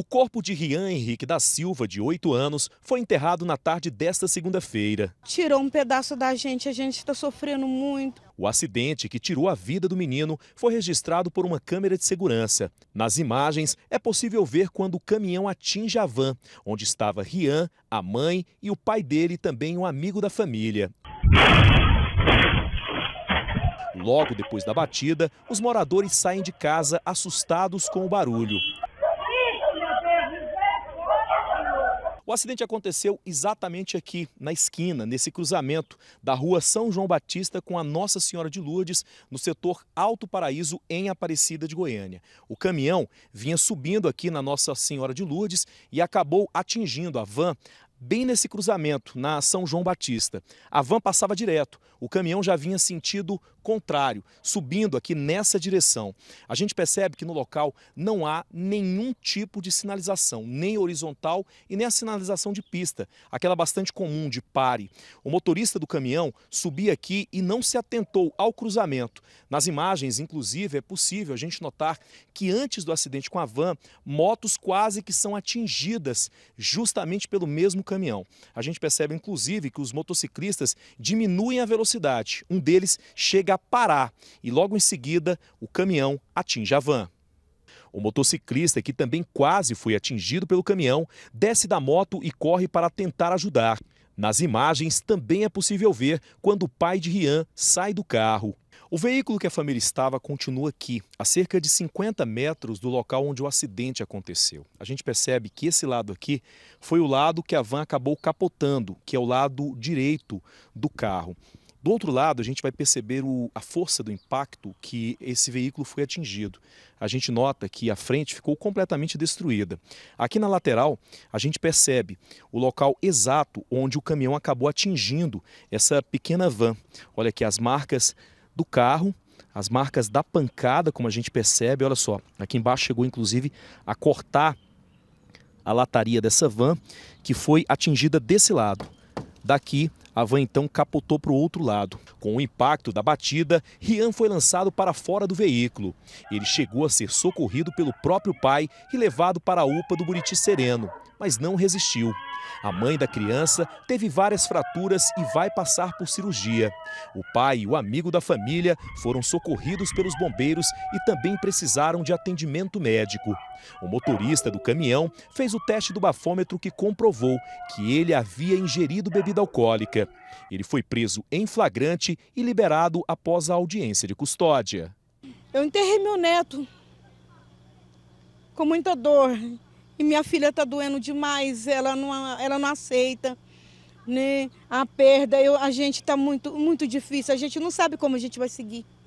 O corpo de Rian Henrique da Silva, de 8 anos, foi enterrado na tarde desta segunda-feira. Tirou um pedaço da gente, a gente está sofrendo muito. O acidente que tirou a vida do menino foi registrado por uma câmera de segurança. Nas imagens, é possível ver quando o caminhão atinge a van, onde estava Rian, a mãe e o pai dele, também um amigo da família. Logo depois da batida, os moradores saem de casa assustados com o barulho. O acidente aconteceu exatamente aqui, na esquina, nesse cruzamento da rua São João Batista com a Nossa Senhora de Lourdes, no setor Alto Paraíso, em Aparecida de Goiânia. O caminhão vinha subindo aqui na Nossa Senhora de Lourdes e acabou atingindo a van bem nesse cruzamento, na São João Batista. A van passava direto, o caminhão já vinha sentido contrário, subindo aqui nessa direção. A gente percebe que no local não há nenhum tipo de sinalização, nem horizontal e nem a sinalização de pista, aquela bastante comum de pare. O motorista do caminhão subia aqui e não se atentou ao cruzamento. Nas imagens, inclusive, é possível a gente notar que antes do acidente com a van, motos quase que são atingidas justamente pelo mesmo caminhão. A gente percebe, inclusive, que os motociclistas diminuem a velocidade. Um deles chega a parar e, logo em seguida, o caminhão atinge a van. O motociclista, que também quase foi atingido pelo caminhão, desce da moto e corre para tentar ajudar. Nas imagens também é possível ver quando o pai de Rian sai do carro. O veículo que a família estava continua aqui, a cerca de 50 metros do local onde o acidente aconteceu. A gente percebe que esse lado aqui foi o lado que a van acabou capotando, que é o lado direito do carro. Do outro lado, a gente vai perceber o, a força do impacto que esse veículo foi atingido. A gente nota que a frente ficou completamente destruída. Aqui na lateral, a gente percebe o local exato onde o caminhão acabou atingindo essa pequena van. Olha aqui as marcas do carro, as marcas da pancada, como a gente percebe, olha só, aqui embaixo chegou inclusive a cortar a lataria dessa van que foi atingida desse lado. Daqui a van então capotou para o outro lado. Com o impacto da batida, Rian foi lançado para fora do veículo. Ele chegou a ser socorrido pelo próprio pai e levado para a UPA do Buriti Sereno, mas não resistiu. A mãe da criança teve várias fraturas e vai passar por cirurgia. O pai e o amigo da família foram socorridos pelos bombeiros e também precisaram de atendimento médico. O motorista do caminhão fez o teste do bafômetro que comprovou que ele havia ingerido bebida alcoólica. Ele foi preso em flagrante e liberado após a audiência de custódia. Eu enterrei meu neto com muita dor. E minha filha está doendo demais, ela não, ela não aceita. Né? A perda, eu, a gente está muito, muito difícil, a gente não sabe como a gente vai seguir.